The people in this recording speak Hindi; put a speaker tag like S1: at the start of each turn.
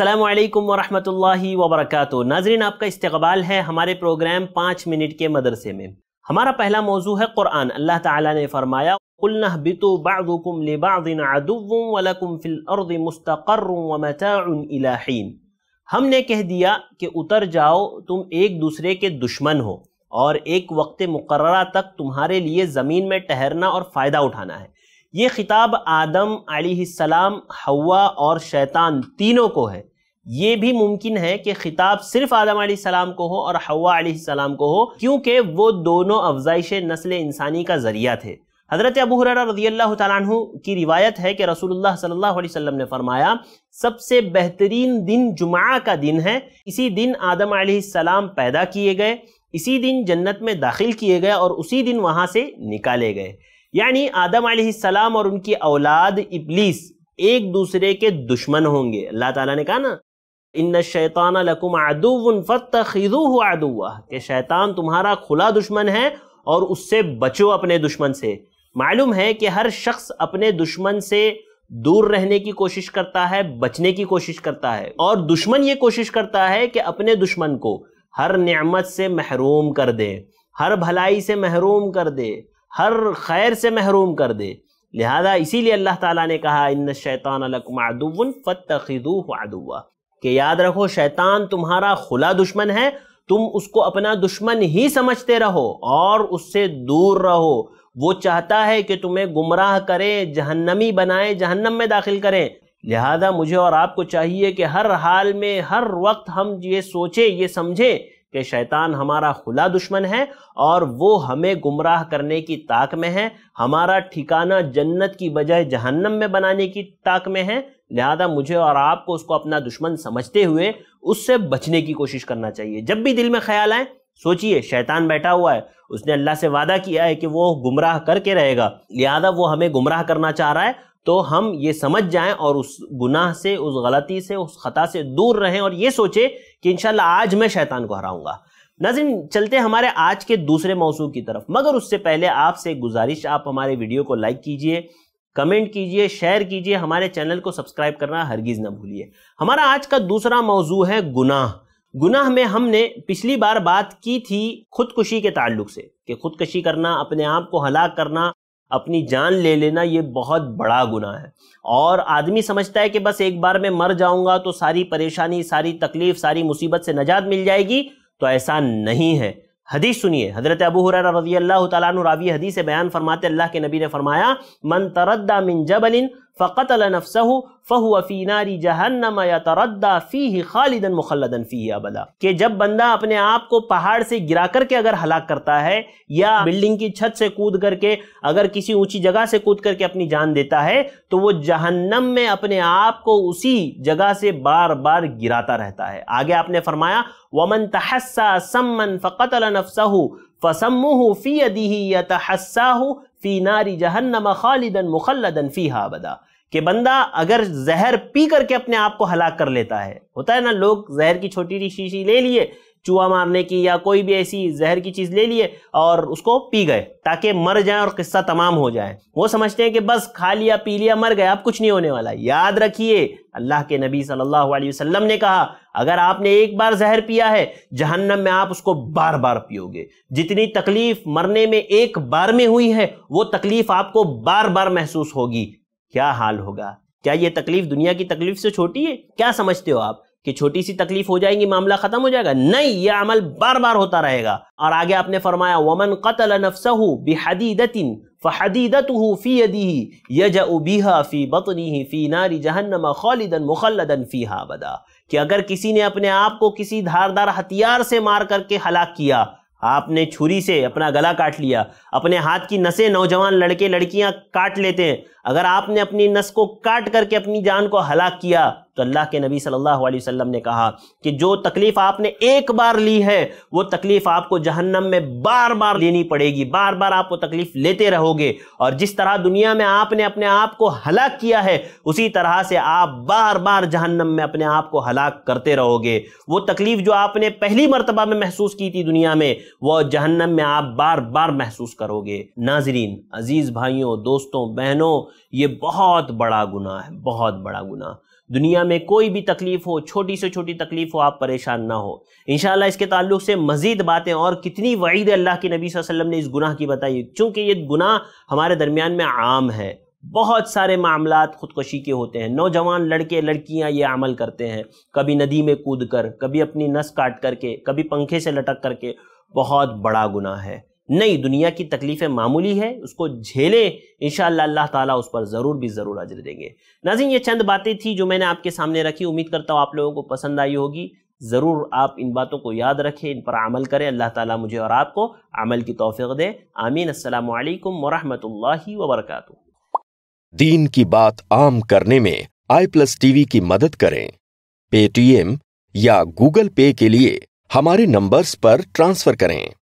S1: अल्लाम वरहमतुल्लाहि वबरकातु नाजरीन आपका इस्तबाल है हमारे प्रोग्राम पाँच मिनट के मदरसे में हमारा पहला मौजू है क़ुरान अल्लाह ताला ने फरमाया बितु बादुकुम लिबादिन फिल अर्द व हमने कह दिया कि उतर जाओ तुम एक दूसरे के दुश्मन हो और एक वक्त मुकर्रा तक तुम्हारे लिए ज़मीन में ठहरना और फ़ायदा उठाना है ये खिताब आदम सलाम हवा और शैतान तीनों को है ये भी मुमकिन है कि खिताब सिर्फ आदम सलाम को हो और हवा सलाम को हो क्योंकि वो दोनों अफजाइश नस्ल इंसानी का ज़रिया थे हज़रत अबू हुररा रजी अल्लाह तु की रिवायत है कि रसूलुल्लाह सल्लल्लाहु अलैहि वसल्लम ने फरमाया सबसे बेहतरीन दिन जुमा का दिन है इसी दिन आदम सलाम पैदा किए गए इसी दिन जन्नत में दाखिल किए गए और उसी दिन वहाँ से निकाले गए यानी आदम सलाम और उनकी औलाद इबलीस एक दूसरे के दुश्मन होंगे अल्लाह ताला ने कहा ना इन शैतान लकुम अदुवन फ़तखिदूह के शैतान तुम्हारा खुला दुश्मन है और उससे बचो अपने दुश्मन से मालूम है कि हर शख्स अपने दुश्मन से दूर रहने की कोशिश करता है बचने की कोशिश करता है और दुश्मन ये कोशिश करता है कि अपने दुश्मन को हर नेमत से महरूम कर दे हर भलाई से महरूम कर दे हर खैर से महरूम कर दे लिहाजा इसीलिए अल्लाह ताला ने कहा इन शैतान लकमादुवन फ़तखिदूह अदुआ कि याद रखो शैतान तुम्हारा खुला दुश्मन है तुम उसको अपना दुश्मन ही समझते रहो और उससे दूर रहो वो चाहता है कि तुम्हें गुमराह करे जहन्नमी बनाए जहन्नम में दाखिल करें लिहाजा मुझे और आपको चाहिए कि हर हाल में हर वक्त हम ये सोचें ये समझें कि शैतान हमारा खुला दुश्मन है और वो हमें गुमराह करने की ताक में है हमारा ठिकाना जन्नत की बजाय जहन्नम में बनाने की ताक में है लिहाजा मुझे और आपको उसको अपना दुश्मन समझते हुए उससे बचने की कोशिश करना चाहिए जब भी दिल में ख्याल आए सोचिए शैतान बैठा हुआ है उसने अल्लाह से वादा किया है कि वो गुमराह करके रहेगा लिहाजा वो हमें गुमराह करना चाह रहा है तो हम ये समझ जाएं और उस गुनाह से उस गलती से उस खता से दूर रहें और ये सोचें कि इंशाल्लाह आज मैं शैतान को हराऊंगा नाजिन चलते हमारे आज के दूसरे मौसू की तरफ मगर उससे पहले आपसे गुजारिश आप हमारे वीडियो को लाइक कीजिए कमेंट कीजिए शेयर कीजिए हमारे चैनल को सब्सक्राइब करना हरगिज़ ना भूलिए हमारा आज का दूसरा मौजू है गुनाह गुनाह में हमने पिछली बार बात की थी खुदकुशी के ताल्लुक से कि खुदकशी करना अपने आप को हलाक करना अपनी जान ले लेना ये बहुत बड़ा गुना है और आदमी समझता है कि बस एक बार मैं मर जाऊंगा तो सारी परेशानी सारी तकलीफ सारी मुसीबत से नजात मिल जाएगी तो ऐसा नहीं है हदीस सुनिए हजरत अबू हुर रजी अल्लाह तुरावी हदीस बयान फरमाते अल्लाह के नबी ने फरमाया मन तरद्दा मिन जबलिन फ़कतल नफ्सा फ़हु फ़ीनारी जहन्नम या तरद्दा फ़ी खालिदन मुखलदन फ़ी अबदा कि जब बंदा अपने आप को पहाड़ से गिरा करके अगर हलाक करता है या बिल्डिंग की छत से कूद करके अगर किसी ऊंची जगह से कूद करके अपनी जान देता है तो वो जहन्नम में अपने आप को उसी जगह से बार बार गिराता रहता है आगे आपने फरमाया वमन तहस्सा सम्मन फ़कतल नफ्सा फ़समू फ़ी अदी यतहस्सा फी नारी जहन्नम खालिदन मुखलदन फी हाबदा कि बंदा अगर जहर पी करके अपने आप को हलाक कर लेता है होता है ना लोग जहर की छोटी सी शीशी ले लिए चूहा मारने की या कोई भी ऐसी जहर की चीज़ ले लिए और उसको पी गए ताकि मर जाए और किस्सा तमाम हो जाए वो समझते हैं कि बस खा लिया पी लिया मर गए अब कुछ नहीं होने वाला याद रखिए अल्लाह के नबी सल्लल्लाहु अलैहि वसल्लम ने कहा अगर आपने एक बार जहर पिया है जहन्नम में आप उसको बार बार पियोगे जितनी तकलीफ मरने में एक बार में हुई है वो तकलीफ आपको बार बार महसूस होगी क्या हाल होगा क्या ये तकलीफ दुनिया की तकलीफ से छोटी है क्या समझते हो आप कि छोटी सी तकलीफ हो जाएगी मामला खत्म हो जाएगा नहीं यह अमल बार बार होता रहेगा और आगे आपने फरमाया वमन कतल नफसहु बेहदीदतिन फ़हदीदत फ़ी यदी यज उबीहा फ़ी बतनी फ़ी नारी जहन्नम खालिदन मुखलदन फ़ी हाबदा कि अगर किसी ने अपने आप को किसी धारदार हथियार से मार करके हलाक किया आपने छुरी से अपना गला काट लिया अपने हाथ की नसें नौजवान लड़के लड़कियां काट लेते हैं अगर आपने अपनी नस को काट करके अपनी जान को हलाक किया तो अल्लाह के नबी सल्लल्लाहु अलैहि वसल्लम ने कहा कि जो तकलीफ़ आपने एक बार ली है वो तकलीफ़ आपको जहन्नम में बार बार लेनी पड़ेगी बार बार आप वो तकलीफ़ लेते रहोगे और जिस तरह दुनिया में आपने अपने आप को हलाक किया है उसी तरह से आप बार बार जहन्नम में अपने आप को हलाक करते रहोगे वो तकलीफ़ जो आपने पहली मरतबा में महसूस की थी दुनिया में वह जहन्नम में आप बार बार महसूस करोगे नाजरीन अजीज़ भाइयों दोस्तों बहनों ये बहुत बड़ा गुना है बहुत बड़ा गुना दुनिया में कोई भी तकलीफ हो छोटी से छोटी तकलीफ हो आप परेशान ना हो इन इसके ताल्लुक से मजीद बातें और कितनी वईद अल्लाह के नबी वसल्लम ने इस गुनाह की बताई क्योंकि ये गुनाह हमारे दरमियान में आम है बहुत सारे मामला ख़ुदकुशी के होते हैं नौजवान लड़के लड़कियां ये अमल करते हैं कभी नदी में कूद कर कभी अपनी नस काट करके कभी पंखे से लटक करके बहुत बड़ा गुनाह है नहीं दुनिया की तकलीफ़ें मामूली है उसको झेलें इन अल्लाह ताला उस पर ज़रूर भी ज़रूर अजर देंगे नाजिन ये चंद बातें थी जो मैंने आपके सामने रखी उम्मीद करता हूँ आप लोगों को पसंद आई होगी ज़रूर आप इन बातों को याद रखें इन पर अमल करें अल्लाह ताला मुझे और आपको अमल की तोफ़ी दे आमीन अल्लाम वरहमल वबरक दीन की बात आम करने में आई प्लस टीवी की मदद करें पेटीएम या गूगल पे के लिए हमारे नंबर्स पर ट्रांसफ़र करें